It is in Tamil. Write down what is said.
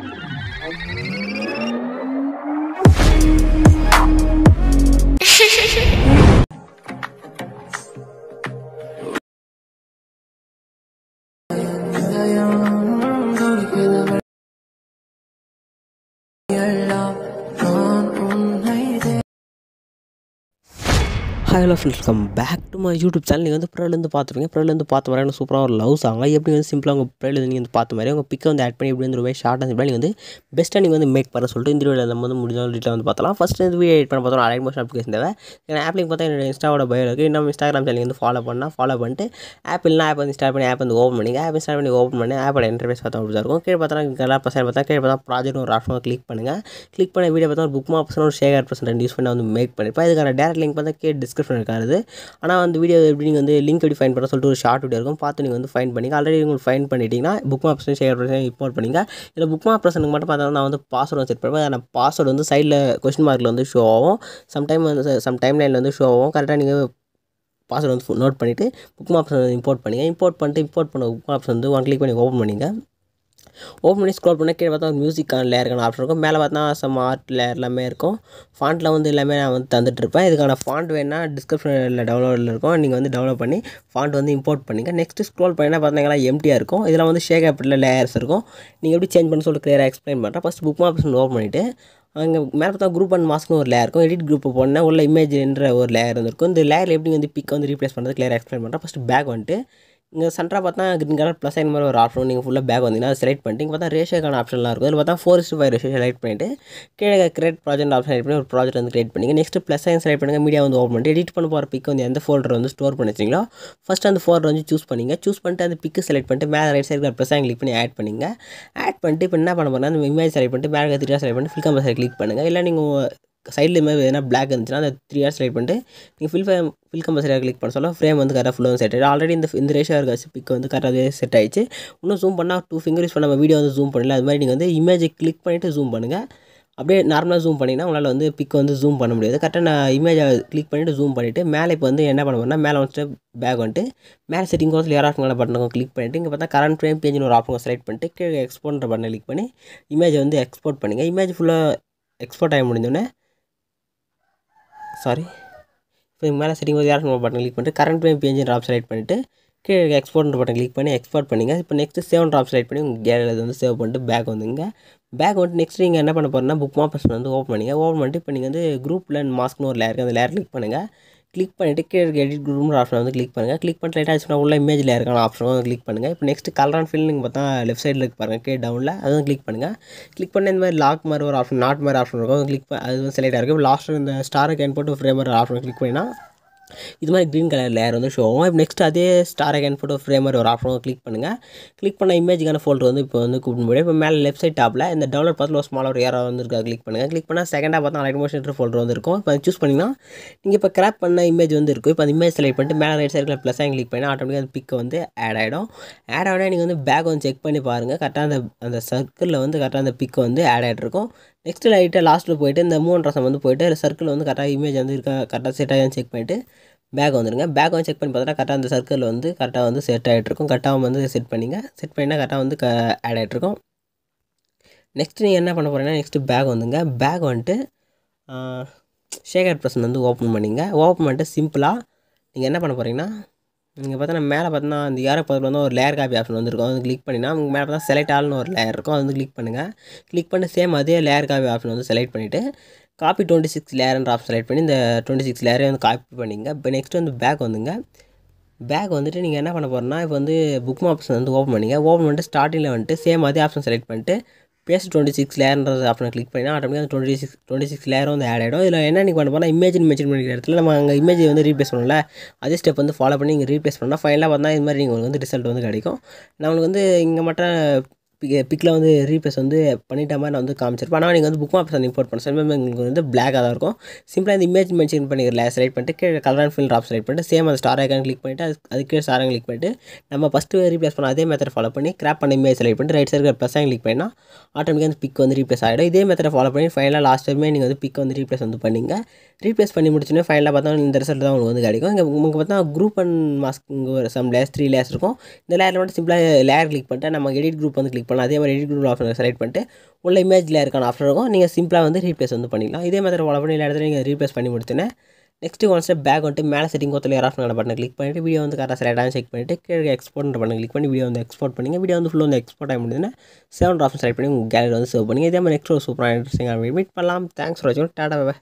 Okay. Hi hello friends come back to my YouTube channel நீங்கள் வந்து ப்ரேலேருந்து பார்த்துருப்பீங்க ப்ரேலேருந்து பார்த்த மாதிரி சூப்பராக ஒரு லவ் சாங்க எப்படி வந்து சிம்பிளாக உங்கள் ப்ரேலேருந்து நீங்கள் வந்து பார்த்த மாதிரி உங்கள் பிக்கை வந்து ஆட் பண்ணி எப்படி வந்து ரொம்ப ஷார்ட் அண்ட் நீங்கள் வந்து பெஸ்ட்டாக நீங்கள் வந்து மேக் பண்ண சொல்லிட்டு இந்த வீடியோவில் நம்ம வந்து முடிஞ்ச டீட்டெயில் வந்து பார்த்தலாம் ஃபஸ்ட் வந்து வீடியோ எடிட் பண்ண பார்த்தோம் அலைன் மோஷன் அப்ளிகேஷன் தேவை ஏன்னா ஆப்லிங் பார்த்தா என்னோட இன்ஸ்டாவோட பயோ இருக்குது இன்னும் இன்ஸ்டாகிராம் சேனல் வந்து ஃபாலோ பண்ணால் ஃபாலோ பண்ணிட்டு ஆப் இல்லைனா ஆப் வந்து இன்ஸ்டால் பண்ணி ஆப் வந்து ஓப்பன் பண்ணிங்க ஆப் இன்ஸ்டால் பண்ணி ஓப்பன் பண்ணி ஆப்போட இன்டர்ஃபேஸ் பார்த்தா முடிஞ்சா இருக்கும் கீழே பார்த்தா எல்லா பசங்க பார்த்தா கீழே பார்த்தா ப்ராஜெக்ட் ஒரு ஆப்ஷனாக கிளிக் பண்ணுங்கள் கிளிக் பண்ண வீடியோ பார்த்தா ஒரு புக் மாப்ஸ் ஒரு ஷேர் ஆப்ஷன் ரெண்டு யூஸ் பண்ணி வந்து மேக் பண்ணிப்பா இதுக்கான டேரக்ட் லிங்க் பார்த்தா கே டிஸ்கிரிப் ஃப்ரெண்ட் பண்ணியிருக்காரு ஆனால் அந்த வீடியோ எப்படி நீங்கள் வந்து லிங்க் எப்படி ஃபைன் பண்ண சொல்லிட்டு ஒரு ஷார்ட் வீடியோ இருக்கும் பார்த்து நீங்கள் வந்து ஃபைன் பண்ணிங்க ஆல்ரெடி உங்களுக்கு ஃபைன் பண்ணிட்டீங்கன்னா புக் மாப்ஸ் ஷேர் பண்ணி இம்போர்ட் பண்ணிங்க இல்லை புக் மாப் பிரசனுக்கு மட்டும் பார்த்தா நான் வந்து பாஸ்வேர்டு செட் பண்ணுவேன் அந்த பாஸ்வேர்டு வந்து சைடில் கொஸ்டின் மார்க்கில் வந்து ஷோ ஆகும் சம்டைம் வந்து சம் டைம் லைனில் வந்து ஷோ ஆகும் கரெக்டாக நீங்கள் பாஸ்வேர்டு வந்து நோட் பண்ணிவிட்டு புக் மாப்ஸ் இம்போர்ட் பண்ணிங்க இம்போர்ட் பண்ணிட்டு இம்போர்ட் பண்ண புக் மாப்ஸ் வந்து ஒன் கிளிக் பண்ணி ஓப்பன் பண்ணிங்க ஓப்பன் பண்ணி ஸ்க்ரோல் பண்ணால் கீழே பார்த்தா ஒரு மியூசிக் லேயருக்கான ஆப்ஷன் இருக்கும் மேலே பார்த்தா சம் ஆர்ட் லேயர் எல்லாமே இருக்கும் ஃபாண்ட்டில் வந்து எல்லாமே நான் வந்து தந்துட்டுருப்பேன் இதுக்கான ஃபாண்ட் வேணால் டிஸ்கிரிப்ஷனில் டவுன்லோடில் இருக்கும் நீங்கள் வந்து டவுன்லோட் பண்ணி ஃபாண்ட் வந்து இம்போர்ட் பண்ணிங்க நெக்ஸ்ட் ஸ்க்ரோல் பண்ணால் பார்த்தீங்களா எம்டியாக இருக்கும் இதெல்லாம் வந்து ஷேக் ஆப்பில் லேயர்ஸ் இருக்கும் நீங்கள் எப்படி சேஞ்ச் பண்ண சொல்லிட்டு கிளியராக எக்ஸ்பிளைன் பண்ணுறேன் ஃபஸ்ட் புக் ஆப்ஷன் ஓப்பன் பண்ணிவிட்டு அங்கே மேலே பார்த்தா குரூப் அண்ட் மாஸ்க்னு ஒரு லேயர் இருக்கும் எடிட் குரூப் போனால் உள்ள இமேஜ்ன்ற ஒரு லேயர் வந்துருக்கும் இந்த லேயர் எப்படி வந்து பிக் வந்து ரீப்ளேஸ் பண்ணுறது க்ளியர் எக்ஸ்பிளைன் பண்ணுறேன் ஃபஸ்ட்டு பேக் வந்துட்டு இங்கே சென்ட்ரா பார்த்தா கிரீன் கலர் ப்ளஸ் சைன் மாதிரி ஒரு ஆப்ஷன் நீங்கள் ஃபுல்லாக பேக் வந்தீங்கன்னா அது செலக்ட் பண்ணிட்டு இங்கே பார்த்தா ரேஷேக்கான ஆப்ஷன்லாம் இருக்கும் இதில் பார்த்தா four is to five ratio select பண்ணிவிட்டு கீழே கிரியேட் ப்ராஜெக்ட் ஆப்ஷன் செலக்ட் பண்ணி ஒரு ப்ராஜெக்ட் வந்து கிரியேட் பண்ணிங்க நெக்ஸ்ட் ப்ளஸ் சைன் செலக்ட் பண்ணுங்கள் மீடியா வந்து ஓப்பன் பண்ணிட்டு எடிட் பண்ண போகிற பிக் வந்து எந்த ஃபோல்டர் வந்து ஸ்டோர் பண்ணி வச்சிங்களோ ஃபஸ்ட் அந்த ஃபோல்டர் வந்து சூஸ் பண்ணிங்க சூஸ் பண்ணிட்டு அந்த பிக்கு செலக்ட் பண்ணிட்டு மேலே ரைட் சைடில் ப்ளஸ் சைன் கிளிக் பண்ணி ஆட் பண்ணிங்க ஆட் பண்ணிட்டு இப்போ என்ன பண்ண போனால் அந்த இமேஜ் செலக்ட் பண்ணிட்டு மேலே கத்திரிக்காய் செலக்ட் பண்ணி ஃபில் கம்பர் கிளிக் பண்ணுங்கள் இல்லை நீங்கள் சைடில் மாதிரி எதனா பிளாக் இருந்துச்சுன்னா அந்த த்ரீ ஹார்ஸ் செலக்ட் பண்ணிட்டு நீங்கள் ஃபில் ஃபேம் ஃபில் கம்பல்சரியாக கிளிக் பண்ண சொல்ல ஃப்ரேம் வந்து கரெக்டாக ஃபுல்லாக செட் ஆகிடும் ஆல்ரெடி இந்த இந்த ரேஷியாக இருக்க பிக் வந்து கரெக்டாகவே செட் ஆகிடுச்சு இன்னும் ஜூம் பண்ணால் டூ ஃபிங்கர் யூஸ் பண்ண நம்ம வீடியோ வந்து ஜூம் பண்ணல அது மாதிரி நீங்கள் வந்து இமேஜை கிளிக் பண்ணிவிட்டு ஜூம் பண்ணுங்கள் அப்படியே நார்மலாக ஜூம் பண்ணிங்கன்னா உங்களால் வந்து பிக் வந்து ஜூம் பண்ண முடியாது கரெக்டாக நான் இமேஜை கிளிக் பண்ணிவிட்டு ஜூம் பண்ணிவிட்டு மேலே இப்போ வந்து என்ன பண்ண போனால் மேலே வந்துட்டு பேக் வந்துட்டு மேலே செட்டிங் கோர்ஸில் ஏர் ஆஃப்ங்கள பட்டனுக்கும் கிளிக் பண்ணிவிட்டு இங்கே பார்த்தா கரண்ட் ஃப்ரேம் பேஜ்னு ஒரு ஆப்ஷன் செலக்ட் பண்ணிட்டு கீழே எக்ஸ்போர்ட்ன்ற பட்டனை கிளிக் பண்ணி இமேஜை வந்து எக்ஸ்போர்ட் பண்ணுங்கள் இமேஜ் ஃபுல்லாக எக்ஸ்போர்ட் ஆகி முடிஞ்சோடனே சாரி இப்போ மேலே செட்டிங் போது ஏர் பட்டன் கிளிக் பண்ணிட்டு கரண்ட் பேம் பிஎன்ஜின் ஆப் செலக்ட் பண்ணிவிட்டு கீழே எக்ஸ்போர்ட் பட்டன் கிளிக் பண்ணி எக்ஸ்போர்ட் பண்ணிங்க இப்போ நெக்ஸ்ட்டு சேவ் ஆப் செலக்ட் பண்ணி உங்கள் கேலரியில் வந்து சேவ் பண்ணிட்டு பேக் வந்துங்க பேக் வந்துட்டு நெக்ஸ்ட் நீங்கள் என்ன பண்ண போகிறீங்கன்னா புக் மாப்பஸ் வந்து ஓப்பன் பண்ணிங்க ஓப்பன் பண்ணிட்டு இப்போ நீங்கள் வந்து குரூப் லேன் மாஸ்க்னு ஒரு லேயருக்கு அந்த லேயர் கிளிக் பண்ணுங்கள் கிளிக் பண்ணிவிட்டு கீழே இருக்க எடிட் குரூப்னு ஆப்ஷன் வந்து கிளிக் பண்ணுங்கள் கிளிக் பண்ணிட்டு லைட் ஆச்சுன்னா உள்ள இமேஜில் இருக்கான ஆப்ஷன் வந்து கிளிக் பண்ணுங்கள் இப்போ நெக்ஸ்ட் கலர் அண்ட் நீங்கள் பார்த்தா லெஃப்ட் சைடில் இருக்கு பாருங்கள் கே டவுனில் அதுவும் கிளிக் பண்ணுங்கள் கிளிக் பண்ண இந்த மாதிரி லாக் மாதிரி ஒரு ஆப்ஷன் நாட் மாதிரி ஆப்ஷன் இருக்கும் கிளிக் அது வந்து செலக்ட் ஆகிருக்கும் லாஸ்ட்டு இந்த ஸ்டார் கேன் போட்டு ஃப்ரேம் ஆப்ஷன் கிளிக் பண்ணினா இது மாதிரி க்ரீன் கலர் லேயர் வந்து ஷோ ஆகும் இப்போ நெக்ஸ்ட் அதே ஸ்டார் அகேன் ஃபோட்டோ ஃப்ரேமர் ஒரு ஆப்ஷனை கிளிக் பண்ணுங்கள் கிளிக் பண்ண இமேஜுக்கான ஃபோல்டர் வந்து இப்போ வந்து கூப்பிட முடியும் இப்போ மேலே லெஃப்ட் சைட் டாப்பில் இந்த டவுன்லோட் பார்த்து ஒரு ஸ்மால் ஒரு ஏரோ வந்துருக்கு கிளிக் பண்ணுங்கள் கிளிக் பண்ணால் செகண்டாக பார்த்தா அலைட் மோஷன் ஃபோல்டர் வந்து இருக்கும் இப்போ சூஸ் பண்ணிங்கன்னா நீங்கள் இப்போ கிராப் பண்ண இமேஜ் வந்து இருக்கும் இப்போ அந்த இமேஜ் செலக்ட் பண்ணிட்டு மேலே ரைட் சைடில் ப்ளஸ் ஆகி கிளிக் பண்ணால் ஆட்டோமேட்டிக்காக அந்த பிக்கு வந்து ஆட் ஆகிடும் ஆட் ஆகிடும் நீங்கள் வந்து பேக் வந்து செக் பண்ணி பாருங்கள் கரெக்டாக அந்த அந்த சர்க்கிளில் வந்து கரெக்டாக அந்த பிக்கு வந்து ஆட் ஆகிட்டு இருக்கும் நெக்ஸ்ட்டு லைட்டாக லாஸ்ட்டில் போயிட்டு இந்த மூணு ரசம் வந்து போயிட்டு சர்க்கிள் வந்து கரெக்டாக இமேஜ் வந்து இருக்கா கரெக்டாக செட் ஆகி செக் பண்ணிவிட்டு பேக் வந்துடுங்க பேக் வந்து செக் பண்ணி பார்த்தா கரெக்டாக அந்த சர்க்கிளில் வந்து கரெக்டாக வந்து செட் ஆகிட்டு இருக்கும் கரெக்டாக வந்து செட் பண்ணிங்க செட் பண்ணினா கரெக்டாக வந்து க ஆட் ஆகிட்ருக்கும் நெக்ஸ்ட்டு நீங்கள் என்ன பண்ண போகிறீங்கன்னா நெக்ஸ்ட்டு பேக் வந்துங்க பேக் வந்துட்டு ஷேகர் ப்ரெஸ் வந்து ஓப்பன் பண்ணிங்க ஓப்பன் பண்ணிட்டு சிம்பிளாக நீங்கள் என்ன பண்ண போகிறீங்கன்னா இங்கே பார்த்தீங்கன்னா மேலே பார்த்தோன்னா அந்த ஏரோ பக்கத்தில் வந்து ஒரு லேயர் காப்பி ஆப்ஷன் வந்துருக்கும் அது கிளிக் பண்ணினா உங்கள் மேலே பார்த்தா செலக்ட் ஆல்னு ஒரு லேயர் இருக்கும் அது வந்து கிளிக் பண்ணுங்கள் கிளிக் பண்ணி சேம் அதே லேயர் காப்பி ஆப்ஷன் வந்து செலக்ட் பண்ணிவிட்டு காப்பி டுவெண்ட்டி சிக்ஸ் லேயர்ன்ற ஆப்ஷன் செலக்ட் பண்ணி இந்த டுவெண்ட்டி சிக்ஸ் லேயரே வந்து காப்பி பண்ணிங்க இப்போ நெக்ஸ்ட் வந்து பேக் வந்துங்க பேக் வந்துட்டு நீங்கள் என்ன பண்ண போகிறோன்னா இப்போ வந்து புக் ஆப்ஷன் வந்து ஓப்பன் பண்ணிங்க ஓப்பன் பண்ணிட்டு ஸ்டார்டிங்கில் வந்துட்டு சேம் அதே ஆப்ஷன் செலக்ட் பண்ணிட்டு பேஸ் டுவெண்ட்டி சிக்ஸ் லேயர்ன்ற ஆப்ஷனை கிளிக் பண்ணால் ஆட்டோமேட்டிக் அந்த டுவெண்ட்டி சிக்ஸ் டுவெண்ட்டி சிக்ஸ் லேயரும் வந்து ஆட் ஆகிடும் இதில் என்ன நீங்கள் பண்ண போனால் இமேஜ் மென்ஷன் பண்ணிக்கிற இடத்துல நம்ம அங்கே இமேஜ் வந்து ரீப்ளேஸ் பண்ணல அதே ஸ்டெப் வந்து ஃபாலோ பண்ணி இங்கே ரீப்ளேஸ் பண்ணால் ஃபைனலாக பார்த்தா இது மாதிரி நீங்கள் உங்களுக்கு வந்து ரிசல்ட் வந்து கிடைக்கும் நம்மளுக்கு வந்து இங்கே மட்டும் பிக்கில் வந்து ரீப்ளேஸ் வந்து பண்ணிட்ட மாதிரி நான் வந்து காமிச்சிருப்பேன் ஆனால் நீங்கள் வந்து புக் மாப்ஸ் வந்து இம்போர்ட் பண்ண சொல்லும்போது உங்களுக்கு வந்து பிளாக்காக தான் இருக்கும் சிம்பிளாக இந்த இமேஜ் மென்ஷன் பண்ணிக்கிறேன் செலக்ட் பண்ணிட்டு கீழே கலர் அண்ட் ஃபில் ஆப் செலக்ட் பண்ணிட்டு சேம் அந்த ஸ்டார் ஐக்கான் கிளிக் பண்ணிவிட்டு அது அதுக்கு ஸ்டார் கிளிக் பண்ணிட்டு நம்ம ஃபஸ்ட்டு ரீப்ளேஸ் பண்ண அதே மெத்தட் ஃபாலோ பண்ணி கிராப் பண்ண இமேஜ் செலக்ட் பண்ணிட்டு ரைட் சைடு இருக்கிற ப்ளஸ் கிளிக் பண்ணால் ஆட்டோமேட்டிக்காக அந்த பிக் வந்து ரீப்ளேஸ் ஆகிடும் இதே மெத்தட் ஃபாலோ பண்ணி ஃபைனலாக லாஸ்ட் டைமே நீங்கள் வந்து பிக் வந்து ரீப்ளேஸ் வந்து பண்ணிங்க ரீப்ளேஸ் பண்ணி முடிச்சுன்னா ஃபைனலாக பார்த்தா இந்த ரிசல்ட் தான் உங்களுக்கு வந்து கிடைக்கும் இங்கே உங்களுக்கு பார்த்தா குரூப் அண்ட் மாஸ்க் ஒரு சம் லேஸ் த்ரீ லேஸ் இருக்கும் இந்த லேயரில் மட்டும் சிம்பிளாக லேயர் கிளிக் பண்ணிட்டு நம்ம எடிட் குரூப் வந்து கிளிக் கிளிக் பண்ணலாம் அதே மாதிரி எடிட் குரூப் ஆப்ஷனை செலக்ட் பண்ணிட்டு உள்ள இமேஜில் இருக்கான ஆப்ஷன் இருக்கும் நீங்கள் சிம்பிளாக வந்து ரீப்ளேஸ் வந்து பண்ணிக்கலாம் இதே மாதிரி உள்ள பண்ணி இடத்துல நீங்கள் ரீப்ளேஸ் பண்ணி கொடுத்தேன் நெக்ஸ்ட் ஒன் ஸ்டெப் பேக் வந்துட்டு மேலே செட்டிங் கொத்தில் ஏர் ஆஃப்னால பட்டனை கிளிக் பண்ணிட்டு வீடியோ வந்து கரெக்டாக செலக்டாக செக் பண்ணிட்டு கீழே எக்ஸ்போர்ட் பட்டன் கிளிக் பண்ணி வீடியோ வந்து எக்ஸ்போர்ட் பண்ணிங்க வீடியோ வந்து ஃபுல்லாக வந்து எக்ஸ்போர்ட் ஆகி முடியுதுன்னா செவன் ஆப்ஷன் செலக்ட் பண்ணி உங்கள் கேலரி வந்து சேவ் பண்ணுங்க இதே மாதிரி நெக்ஸ்ட் ஒரு சூப்பராக இன்ட்ரெஸ்டிங்காக மீட் பண்ணலாம் தேங்க்ஸ் ஃபார் வாட்சிங் டாடா